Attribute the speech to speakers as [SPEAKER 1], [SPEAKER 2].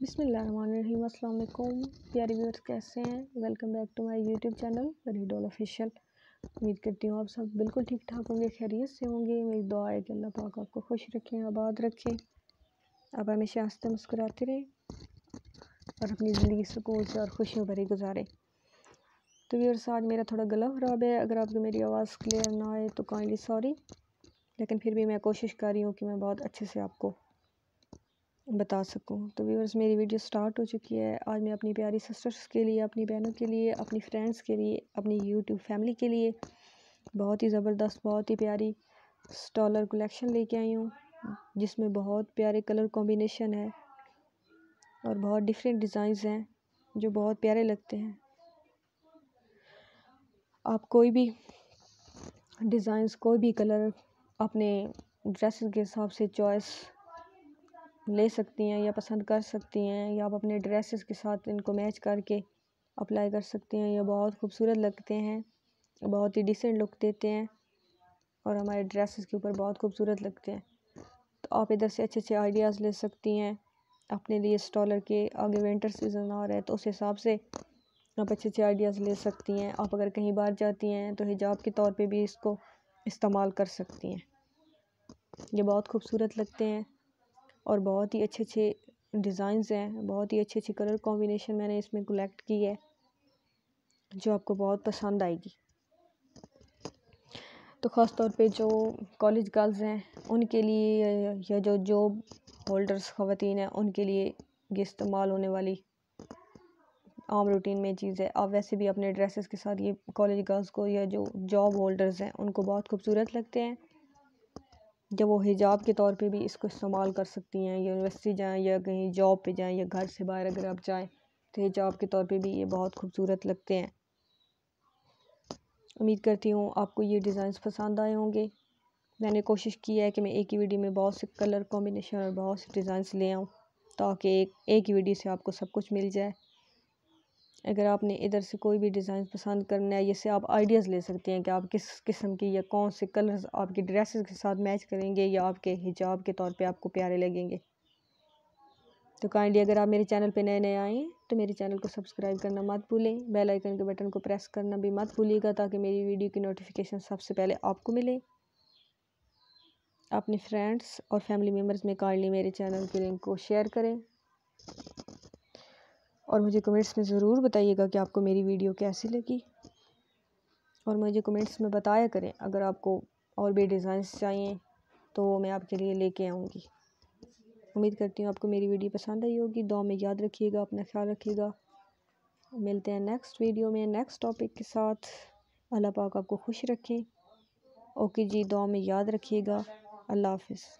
[SPEAKER 1] बिसमीम अल्लाम प्यारे व्यूअर्स कैसे हैं welcome back to my YouTube channel रीडोल ऑफिशियल उम्मीद करती हूँ आप सब बिल्कुल ठीक ठाक होंगे खैरियत से होंगे मेरी दुआ है कि अल्लाह पाक आपको खुश रखें आबाद रखें आप हमेशा आस्ते मुस्कुराते रहें और अपनी ज़िंदगी सुकून से और खुशियों भरी गुजारें तो व्यूअर्स आज मेरा थोड़ा गला ख़राब है अगर आपको मेरी आवाज़ क्लियर ना आए तो काइंडली सॉरी लेकिन फिर भी मैं कोशिश कर रही हूँ कि मैं बहुत अच्छे से आपको बता सकूं तो व्यूअर्स मेरी वीडियो स्टार्ट हो चुकी है आज मैं अपनी प्यारी सिस्टर्स के लिए अपनी बहनों के लिए अपनी फ्रेंड्स के लिए अपनी यूट्यूब फैमिली के लिए बहुत ही ज़बरदस्त बहुत ही प्यारी स्टॉलर कलेक्शन लेके आई हूँ जिसमें बहुत प्यारे कलर कॉम्बिनेशन है और बहुत डिफरेंट डिज़ाइंस हैं जो बहुत प्यारे लगते हैं आप कोई भी डिज़ाइंस कोई भी कलर अपने ड्रेसेस के हिसाब से चॉइस ले सकती हैं या पसंद कर सकती हैं या आप अपने ड्रेसेस के साथ इनको मैच करके अप्लाई कर सकती हैं यह बहुत खूबसूरत लगते हैं बहुत ही डिसेंट लुक देते हैं और हमारे ड्रेसेस के ऊपर बहुत खूबसूरत लगते हैं तो आप इधर से अच्छे अच्छे आइडियाज़ ले सकती हैं अपने लिए स्टॉलर के आगे विंटर सीज़न आ रहा है तो उस हिसाब से आप अच्छे अच्छे आइडियाज़ ले सकती हैं आप अगर कहीं बाहर जाती हैं तो हिजाब के तौर पे भी इसको इस्तेमाल कर सकती हैं ये बहुत खूबसूरत लगते हैं और बहुत ही अच्छे अच्छे डिज़ाइंस हैं बहुत ही अच्छे अच्छी कलर कॉम्बिनेशन मैंने इसमें कलेक्ट की है जो आपको बहुत पसंद आएगी तो ख़ास तौर पे जो कॉलेज गर्ल्स हैं उनके लिए या जो जॉब होल्डर्स ख़वान हैं उनके लिए ये इस्तेमाल होने वाली आम रूटीन में चीज़ है आप वैसे भी अपने ड्रेसेस के साथ ये कॉलेज गर्ल्स को या जो जॉब होल्डर्स हैं उनको बहुत खूबसूरत लगते हैं जब वो हिजाब के तौर पे भी इसको इस्तेमाल कर सकती हैं यूनिवर्सिटी जाएं या कहीं जॉब पे जाएं या घर से बाहर अगर आप जाएं तो हिजाब के तौर पे भी ये बहुत खूबसूरत लगते हैं उम्मीद करती हूँ आपको ये डिज़ाइंस पसंद आए होंगे मैंने कोशिश की है कि मैं एक ही वीडियो में बहुत से कलर कॉम्बिनेशन और बहुत से डिज़ाइंस ले आऊँ ताकि एक एक ही वीडियो से आपको सब कुछ मिल जाए अगर आपने इधर से कोई भी डिज़ाइन पसंद करना है इससे आप आइडियाज़ ले सकते हैं कि आप किस किस्म की या कौन से कलर्स आपकी ड्रेसेस के साथ मैच करेंगे या आपके हिजाब के तौर पे आपको प्यारे लगेंगे तो काइंडली अगर आप मेरे चैनल पे नए नए आएँ तो मेरे चैनल को सब्सक्राइब करना मत भूलें बेल आइकन के बटन को प्रेस करना भी मत भूलिएगा ताकि मेरी वीडियो की नोटिफिकेशन सबसे पहले आपको मिले अपने फ्रेंड्स और फैमिली मेम्बर्स में काइंडली मेरे चैनल के लिंक को शेयर करें और मुझे कमेंट्स में ज़रूर बताइएगा कि आपको मेरी वीडियो कैसी लगी और मुझे कमेंट्स में बताया करें अगर आपको और भी डिज़ाइंस चाहिए तो मैं आपके लिए लेके आऊँगी उम्मीद करती हूँ आपको मेरी वीडियो पसंद आई होगी दो में याद रखिएगा अपना ख्याल रखिएगा मिलते हैं नेक्स्ट वीडियो में नेक्स्ट टॉपिक के साथ अल्लाह पाक आपको खुश रखें ओके जी दो में याद रखिएगा अल्लाह हाफिज़